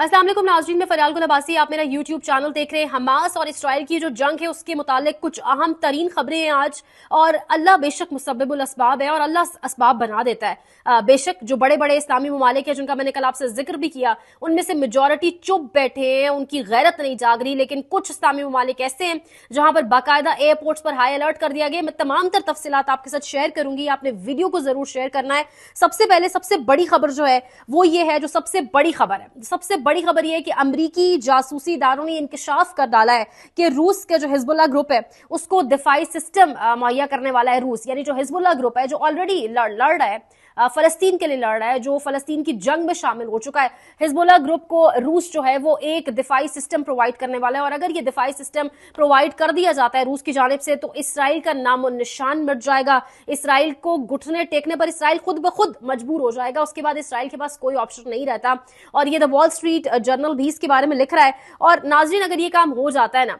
असलम नाजरीन में फरियाल को अबासी आप मेरा यूट्यूब चैनल देख रहे हैं हमास और इसराइल की जो जंग है उसके मुतालिक कुछ अहम तरीन खबरें हैं आज और अल्लाह बेशक मुसबल इसबाब है और अल्लाह इसबाब बना देता है बेशक जो बड़े बड़े इस्लामी ममालिक हैं जिनका मैंने कल आपसे जिक्र भी किया उनमें से मेजोरिटी चुप बैठे हैं उनकी गैरत नहीं जाग रही लेकिन कुछ इस्लामी ममालिक ऐसे हैं जहां पर बाकायदा एयरपोर्ट्स पर हाई अलर्ट कर दिया गया मैं तमाम तर तफसीत आपके साथ शेयर करूंगी आपने वीडियो को जरूर शेयर करना है सबसे पहले सबसे बड़ी खबर जो है वो ये है जो सबसे बड़ी खबर है सबसे बड़ी खबर यह है कि अमरीकी जासूसी इदारों ने इंकशाफ कर डाला है कि रूस का जो हिजबुल्ला ग्रुप है उसको दिफाई सिस्टम मुहैया करने वाला है रूस यानी जो हिजबुल्ला ग्रुप है जो ऑलरेडी लड़ लड़ रहा है फलस्तीन के लिए लड़ रहा है जो फलस्तीन की जंग में शामिल हो चुका है हिजबुल्ला ग्रुप को रूस जो है वो एक दिफाई सिस्टम प्रोवाइड करने वाला है और अगर ये दिफाई सिस्टम प्रोवाइड कर दिया जाता है रूस की जानब से तो इसराइल का नाम और निशान मिट जाएगा इसराइल को घुटने टेकने पर इसराइल खुद ब खुद मजबूर हो जाएगा उसके बाद इसराइल के पास कोई ऑप्शन नहीं रहता और ये द वॉल स्ट्रीट जर्नल भी इसके बारे में लिख रहा है और नाजरीन अगर ये काम हो जाता है ना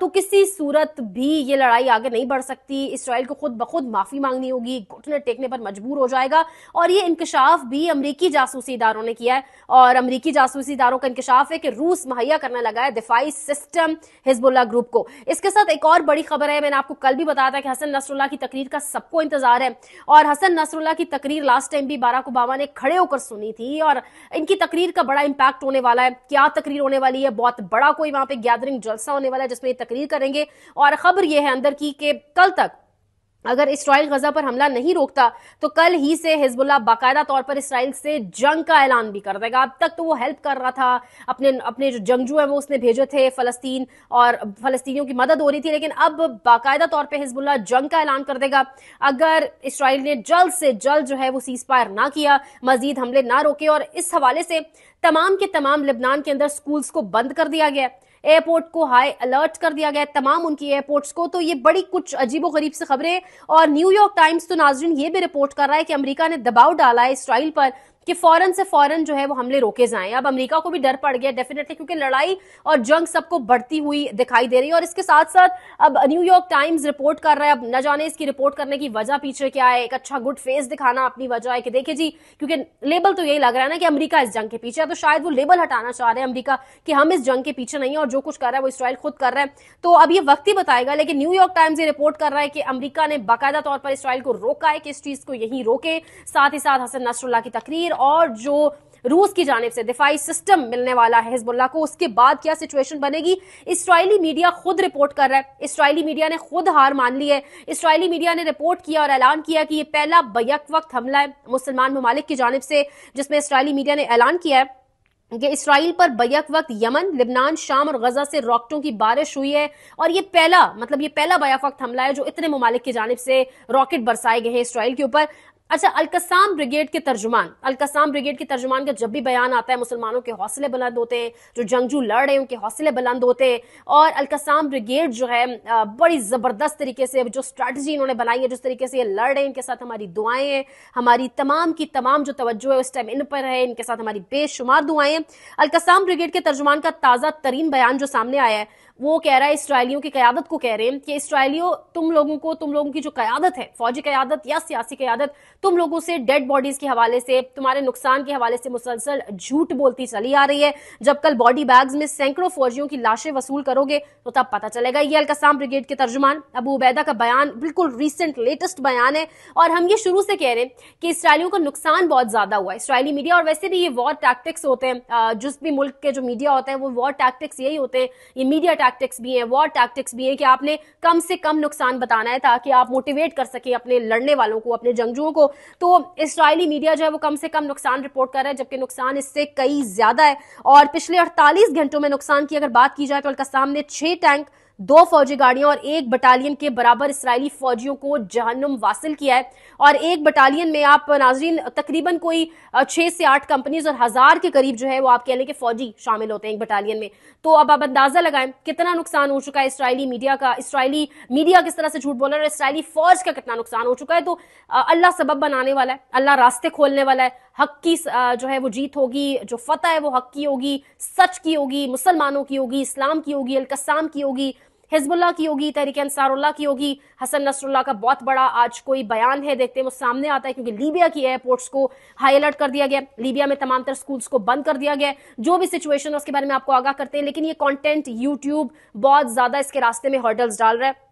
तो किसी सूरत भी ये लड़ाई आगे नहीं बढ़ सकती इसराइल को खुद बखुद माफी मांगनी होगी घुटने टेकने पर मजबूर हो जाएगा और ये इंकशाफ भी अमरीकी जासूसी इदारों ने किया है और अमरीकी जासूसी इदारों का इंकशाफ है कि रूस मुहैया करने लगा है दिफाई सिस्टम हिजबुल्ला ग्रुप को इसके साथ एक और बड़ी खबर है मैंने आपको कल भी बताया था कि हसन नसरुल्ला की तकरीर का सबको इंतजार है और हसन नसरुल्ला की तकरीर लास्ट टाइम भी बाराक ओबामा ने खड़े होकर सुनी थी और इनकी तकरीर का बड़ा इंपैक्ट होने वाला है क्या तकरीर होने वाली है बहुत बड़ा कोई वहां पर गैदरिंग जलसा होने वाला है इस पर तकरीर करेंगे और खबर यह है अंदर की कि कल तक अगर इसराइल गजा पर हमला नहीं रोकता तो कल ही से हिजबुल्ला बाकायदा तौर पर इसराइल से जंग का ऐलान भी कर देगा अब तक तो वो हेल्प कर रहा था अपने अपने जो जंगजू है वो उसने भेजे थे फलस्तीन और फलस्तीनियों की मदद हो रही थी लेकिन अब बाकायदा तौर पर हिजबुल्ला जंग का ऐलान कर देगा अगर इसराइल ने जल्द से जल्द जो है वो सीज फायर ना किया मजीद हमले ना रोके और इस हवाले से तमाम के तमाम लिबनान के अंदर स्कूल्स को बंद कर दिया गया एयरपोर्ट को हाई अलर्ट कर दिया गया तमाम उनकी एयरपोर्ट्स को तो ये बड़ी कुछ अजीबो गरीब से खबरें और न्यूयॉर्क टाइम्स तो नाजरीन ये भी रिपोर्ट कर रहा है कि अमरीका ने दबाव डाला है इसराइल पर कि फौरन से फौरन जो है वो हमले रोके जाएं अब अमेरिका को भी डर पड़ गया डेफिनेटली क्योंकि लड़ाई और जंग सबको बढ़ती हुई दिखाई दे रही है और इसके साथ साथ अब न्यूयॉर्क टाइम्स रिपोर्ट कर रहा है अब न जाने इसकी रिपोर्ट करने की वजह पीछे क्या है एक अच्छा गुड फेस दिखाना अपनी वजह है कि देखिए जी क्योंकि लेबल तो यही लग रहा है ना कि अमरीका इस जंग के पीछे है तो शायद वो लेबल हटाना चाह रहे हैं अमरीका कि हम इस जंग के पीछे नहीं है और जो कुछ कर रहा है वो इसराइल खुद कर रहा है तो अब ये वक्त ही बताएगा लेकिन न्यूयॉर्क टाइम्स ये रिपोर्ट कर रहा है कि अमरीका ने बाकायदा तौर पर इसराइल को रोका है कि इस चीज को यही रोके साथ ही साथ हसन नसरुल्ला की तकरीर और जो रूस की जानब से दिफाई सिस्टम मिलने वाला है हिजबुल्ला को उसके बाद क्या सिचुएशन बनेगी इसराइली मीडिया खुद रिपोर्ट कर रहा है इसराइली मीडिया ने खुद हार मान ली है इसराइली मीडिया ने रिपोर्ट किया और ऐलान किया कि यह पहला बैक वक्त हमला है मुसलमान ममालिक की जानब से जिसमें इसराइली मीडिया ने ऐलान किया है कि इसराइल पर बैक वक्त यमन लिबनान शाम और गजा से रॉकेटों की बारिश हुई है और ये पहला मतलब ये पहला बैक वक्त हमला है जो इतने ममालिक की जानब से रॉकेट बरसाए गए हैं इसराइल के ऊपर अच्छा अलकसाम ब्रिगेड के तर्जुमान अलकसाम ब्रिगेड के तर्जुमान का जब भी बयान आता है मुसलमानों के हौसले बुलंद होते हैं जो जंगजू लड़ रहे हैं उनके हौसले बुलंद होते हैं और अलकसाम ब्रिगेड जो है बड़ी ज़बरदस्त तरीके से जो स्ट्रेटजी इन्होंने बनाई है जिस तरीके से ये लड़ रहे हैं इनके साथ हमारी दुआएं हैं हमारी तमाम की तमाम जो तवज्जो है उस टाइम इन पर है इनके साथ हमारी बेशुमार दुआएं हैं अलकसाम ब्रिगेड के तर्जुमान का ताज़ा तरीन बयान जो सामने आया है वो कह रहा है इसराइलियों की क्यादत को कह रहे हैं कि इसराइलियो तुम लोगों को तुम लोगों की जो क्यादत है फौजी क्यादत या सियासी क्यादत तुम लोगों से डेड बॉडीज के हवाले से तुम्हारे नुकसान के हवाले से मुसलसल झूठ बोलती चली आ रही है जब कल बॉडी बैग्स में सैकड़ों फौजियों की लाशें वसूल करोगे तो तब पता चलेगा ये अलकसाम ब्रिगेड के तर्जुमान अबू उबैदा का बयान बिल्कुल रिसेंट लेटेस्ट बयान है और हम ये शुरू से कह रहे हैं कि इसराइलियों का नुकसान बहुत ज्यादा हुआ है इसराइली मीडिया और वैसे भी ये वॉर टैक्टिक्स होते हैं जिस भी मुल्क के जो मीडिया होते हैं वो वॉर टैक्टिक्स यही होते हैं ये मीडिया टैक्टिक्स भी हैं वॉर टैक्टिक्स भी हैं कि आपने कम से कम नुकसान बताना है ताकि आप मोटिवेट कर सकें अपने लड़ने वालों को अपने जंगजुओं को तो इसराइली मीडिया जो है वो कम से कम नुकसान रिपोर्ट कर रहा है जबकि नुकसान इससे कई ज्यादा है और पिछले अड़तालीस घंटों में नुकसान की अगर बात की जाए तो उनका सामने छह टैंक दो फौजी गाड़ियों और एक बटालियन के बराबर इसराइली फौजियों को जहनुम वासिल किया है और एक बटालियन में आप नाजरीन तकरीबन कोई छह से आठ कंपनीज और हजार के करीब जो है वो आप कह लें कि फौजी शामिल होते हैं एक बटालियन में तो अब आप अंदाजा लगाएं कितना नुकसान हो चुका है इसराइली मीडिया का इसराइली मीडिया किस तरह से झूठ बोल रहा है और इसराइली फौज का कितना नुकसान हो चुका है तो अल्लाह सबब बनाने वाला है अल्लाह रास्ते खोलने वाला है हक की जो है वो जीत होगी जो फतह है वो हक की होगी सच की होगी मुसलमानों की होगी इस्लाम की होगी अलकसाम की होगी हिजबुल्ला की होगी तहरीक अंसारुल्ला की होगी हसन नसरुल्ला का बहुत बड़ा आज कोई बयान है देखते हैं वो सामने आता है क्योंकि लीबिया की एयरपोर्ट्स को हाई अलर्ट कर दिया गया लीबिया में तमाम तरह स्कूल्स को बंद कर दिया गया जो भी सिचुएशन है उसके बारे में आपको आगाह करते हैं लेकिन ये कॉन्टेंट यूट्यूब बहुत ज्यादा इसके रास्ते में हर्डल्स डाल रहा है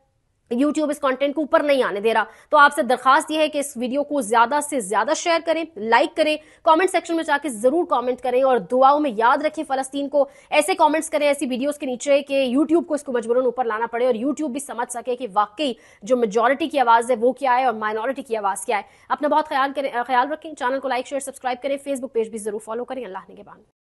यूट्यूब इस कंटेंट को ऊपर नहीं आने दे रहा तो आपसे दरखास्त यह है कि इस वीडियो को ज्यादा से ज्यादा शेयर करें लाइक करें कमेंट सेक्शन में जाके जरूर कमेंट करें और दुआओं में याद रखें फलस्तीन को ऐसे कमेंट्स करें ऐसी वीडियोस के नीचे कि यूट्यूब को इसको मजबूरन ऊपर लाना पड़े और यूट्यूब भी समझ सके कि वाकई जो मेजोरिटी की आवाज है वो क्या है और माइनॉरिटी की आवाज क्या है अपना बहुत ख्याल करें ख्याल रखें चैनल को लाइक शेयर सब्सक्राइब करें फेसबुक पेज भी जरूर फॉलो करें अल्लाह ने के बाद